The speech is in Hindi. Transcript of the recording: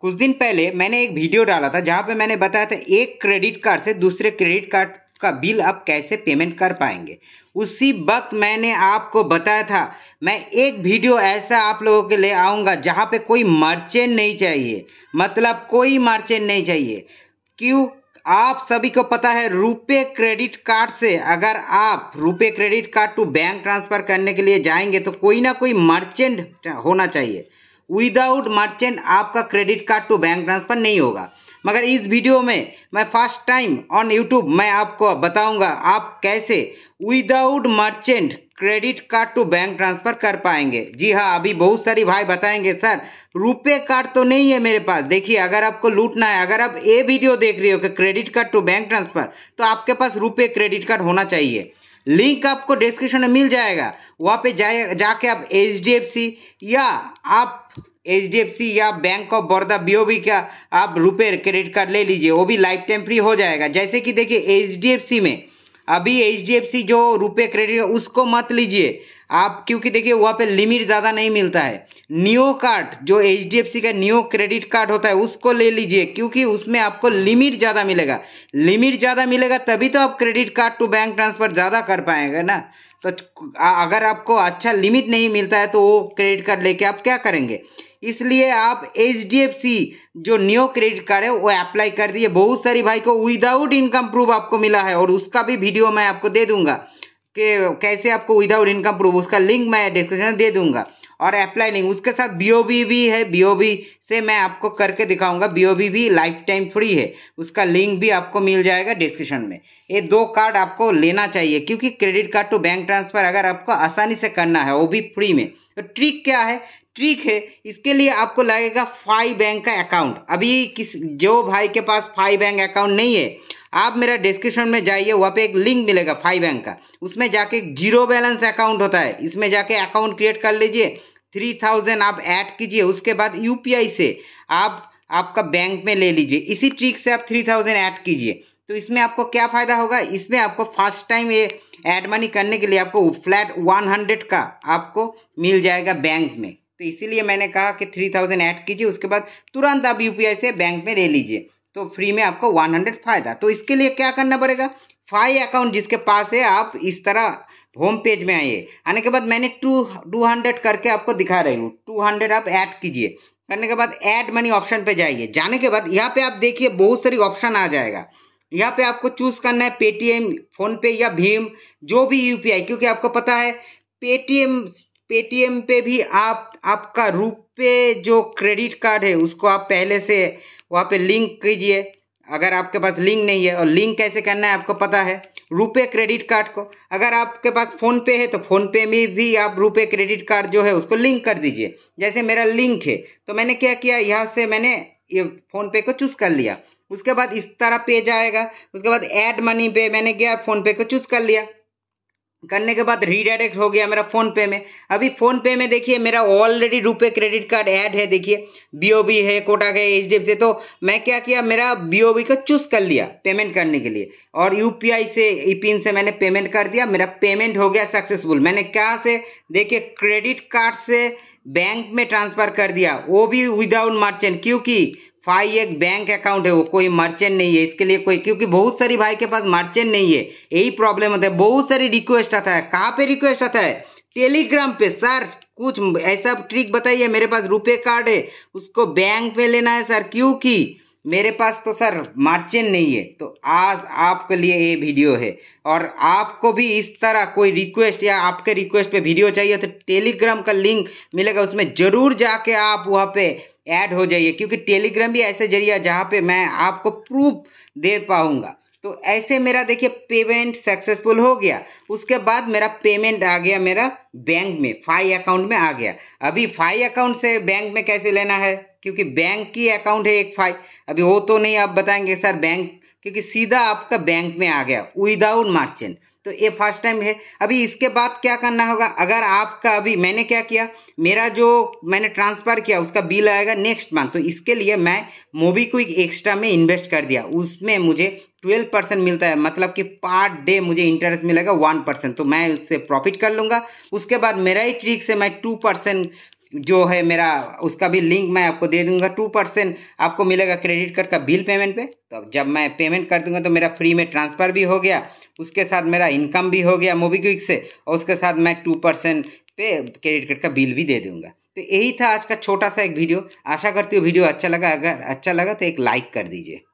कुछ दिन पहले मैंने एक वीडियो डाला था जहाँ पे मैंने बताया था एक क्रेडिट कार्ड से दूसरे क्रेडिट कार्ड का बिल आप कैसे पेमेंट कर पाएंगे उसी वक्त मैंने आपको बताया था मैं एक वीडियो ऐसा आप लोगों के लिए आऊँगा जहाँ पे कोई मर्चेंट नहीं चाहिए मतलब कोई मर्चेंट नहीं चाहिए क्यों आप सभी को पता है रुपए क्रेडिट कार्ड से अगर आप रुपए credit card to bank transfer करने के लिए जाएंगे तो कोई ना कोई मर्चेंट होना चाहिए विदाउट मर्चेंट आपका credit card to bank transfer नहीं होगा मगर इस वीडियो में मैं फर्स्ट टाइम ऑन यूट्यूब मैं आपको बताऊंगा आप कैसे without merchant credit card to bank transfer कर पाएंगे जी हाँ अभी बहुत सारी भाई बताएंगे सर रुपए कार्ड तो नहीं है मेरे पास देखिए अगर आपको लूटना है अगर आप ये वीडियो देख रहे हो कि credit card to bank transfer तो आपके पास रुपए क्रेडिट कार्ड होना चाहिए लिंक आपको डिस्क्रिप्शन में मिल जाएगा वहाँ पे जाए जाके आप एच या आप एच या बैंक ऑफ बड़ौदा बी का आप रुपये क्रेडिट कार्ड ले लीजिए वो भी लाइफ टाइम फ्री हो जाएगा जैसे कि देखिए एच में अभी एच जो रुपये क्रेडिट उसको मत लीजिए आप क्योंकि देखिए वहाँ पे लिमिट ज़्यादा नहीं मिलता है न्यू कार्ड जो एच का न्यू क्रेडिट कार्ड होता है उसको ले लीजिए क्योंकि उसमें आपको लिमिट ज़्यादा मिलेगा लिमिट ज़्यादा मिलेगा तभी तो आप credit card to bank transfer ज़्यादा कर पाएंगे ना तो अगर आपको अच्छा लिमिट नहीं मिलता है तो वो क्रेडिट कार्ड लेके आप क्या करेंगे इसलिए आप एच जो न्यू क्रेडिट कार्ड है वो अप्लाई कर दिए बहुत सारी भाई को विदाउट इनकम प्रूफ आपको मिला है और उसका भी वीडियो मैं आपको दे दूंगा कि कैसे आपको विदाउट इनकम प्रूफ उसका लिंक मैं डिस्क्रिप्शन दे दूंगा और अप्लाई नहीं उसके साथ बीओबी भी है बीओबी से मैं आपको करके दिखाऊंगा बीओबी भी लाइफ टाइम फ्री है उसका लिंक भी आपको मिल जाएगा डिस्क्रिप्शन में ये दो कार्ड आपको लेना चाहिए क्योंकि credit card to bank transfer अगर आपको आसानी से करना है वो भी फ्री में तो ट्रिक क्या है ट्रिक है इसके लिए आपको लगेगा फाइव बैंक का अकाउंट अभी किस जो भाई के पास फाइव बैंक अकाउंट नहीं है आप मेरा डिस्क्रिप्शन में जाइए वहाँ पे एक लिंक मिलेगा फाइव बैंक का उसमें जाके जीरो बैलेंस अकाउंट होता है इसमें जाके अकाउंट क्रिएट कर लीजिए थ्री थाउजेंड आप ऐड कीजिए उसके बाद यूपीआई से आप आपका बैंक में ले लीजिए इसी ट्रिक से आप थ्री थाउजेंड ऐड कीजिए तो इसमें आपको क्या फ़ायदा होगा इसमें आपको फर्स्ट टाइम ये एड मनी करने के लिए आपको फ्लैट वन हंड्रेड का आपको मिल जाएगा बैंक में तो इसीलिए मैंने कहा कि थ्री थाउजेंड ऐड कीजिए उसके बाद तुरंत आप यू से बैंक में ले लीजिए तो फ्री में आपको वन हंड्रेड फायदा तो इसके लिए क्या करना पड़ेगा फाइव अकाउंट जिसके पास है आप इस तरह होम पेज में आइए आने के बाद मैंने टू टू हंड्रेड करके आपको दिखा रही हूँ टू हंड्रेड आप ऐड कीजिए करने के बाद ऐड मनी ऑप्शन पे जाइए जाने के बाद यहाँ पे आप देखिए बहुत सारी ऑप्शन आ जाएगा यहाँ पे आपको चूज करना है पेटीएम फोनपे या भीम जो भी यूपीआई क्योंकि आपको पता है पेटीएम पेटीएम पे भी आप आपका रुपये जो क्रेडिट कार्ड है उसको आप पहले से वहाँ पे लिंक कीजिए अगर आपके पास लिंक नहीं है और लिंक कैसे करना है आपको पता है रुपये क्रेडिट कार्ड को अगर आपके पास फ़ोन पे है तो फ़ोन पे में भी आप रुपये क्रेडिट कार्ड जो है उसको लिंक कर दीजिए जैसे मेरा लिंक है तो मैंने क्या किया यहाँ से मैंने ये फ़ोन पे को चूज़ कर लिया उसके बाद इस तरह पेज आएगा उसके बाद ऐड मनी पे मैंने गया फ़ोन पे को चूज़ कर लिया करने के बाद रीडायरेक्ट हो गया मेरा फोन पे में अभी फोन पे में देखिए मेरा ऑलरेडी रुपए क्रेडिट कार्ड ऐड है देखिए बीओबी है कोटा का एच डी तो मैं क्या किया मेरा बीओबी का चूज कर लिया पेमेंट करने के लिए और यूपीआई से ई e पिन से मैंने पेमेंट कर दिया मेरा पेमेंट हो गया सक्सेसफुल मैंने क्या से देखिए क्रेडिट कार्ड से बैंक में ट्रांसफर कर दिया वो भी विदाउट मर्चेंट क्योंकि फाई एक बैंक अकाउंट है वो कोई मर्चेंट नहीं है इसके लिए कोई क्योंकि बहुत सारी भाई के पास मर्चेंट नहीं है यही प्रॉब्लम होता है बहुत सारी रिक्वेस्ट आता है कहाँ पे रिक्वेस्ट आता है टेलीग्राम पे सर कुछ ऐसा ट्रिक बताइए मेरे पास रुपे कार्ड है उसको बैंक में लेना है सर क्योंकि मेरे पास तो सर मार्चेंट नहीं है तो आज आपके लिए ये वीडियो है और आपको भी इस तरह कोई रिक्वेस्ट या आपके रिक्वेस्ट पे वीडियो चाहिए तो टेलीग्राम का लिंक मिलेगा उसमें ज़रूर जाके आप वहाँ पे ऐड हो जाइए क्योंकि टेलीग्राम भी ऐसे जरिया जहाँ पे मैं आपको प्रूफ दे पाऊँगा तो ऐसे मेरा देखिए पेमेंट सक्सेसफुल हो गया उसके बाद मेरा पेमेंट आ गया मेरा बैंक में फाई अकाउंट में आ गया अभी फाई अकाउंट से बैंक में कैसे लेना है क्योंकि बैंक की अकाउंट है एक फाई अभी वो तो नहीं आप बताएंगे सर बैंक क्योंकि सीधा आपका बैंक में आ गया विदाउट मार्चेंट तो ये फर्स्ट टाइम है अभी इसके बाद क्या करना होगा अगर आपका अभी मैंने क्या किया मेरा जो मैंने ट्रांसफ़र किया उसका बिल आएगा नेक्स्ट मंथ तो इसके लिए मैं मोबी क्विक एक्स्ट्रा में इन्वेस्ट कर दिया उसमें मुझे ट्वेल्व परसेंट मिलता है मतलब कि पर डे मुझे इंटरेस्ट मिलेगा वन परसेंट तो मैं उससे प्रॉफिट कर लूँगा उसके बाद मेरा ही ट्रिक से मैं टू परसेंट जो है मेरा उसका भी लिंक मैं आपको दे दूंगा टू परसेंट आपको मिलेगा क्रेडिट कार्ड का बिल पेमेंट पे तो जब मैं पेमेंट कर दूंगा तो मेरा फ्री में ट्रांसफ़र भी हो गया उसके साथ मेरा इनकम भी हो गया मोबी क्विक से और उसके साथ मैं टू परसेंट पे क्रेडिट कार्ड का बिल भी दे दूंगा तो यही था आज का छोटा सा एक वीडियो आशा करती हूँ वीडियो अच्छा लगा अगर अच्छा लगा तो एक लाइक कर दीजिए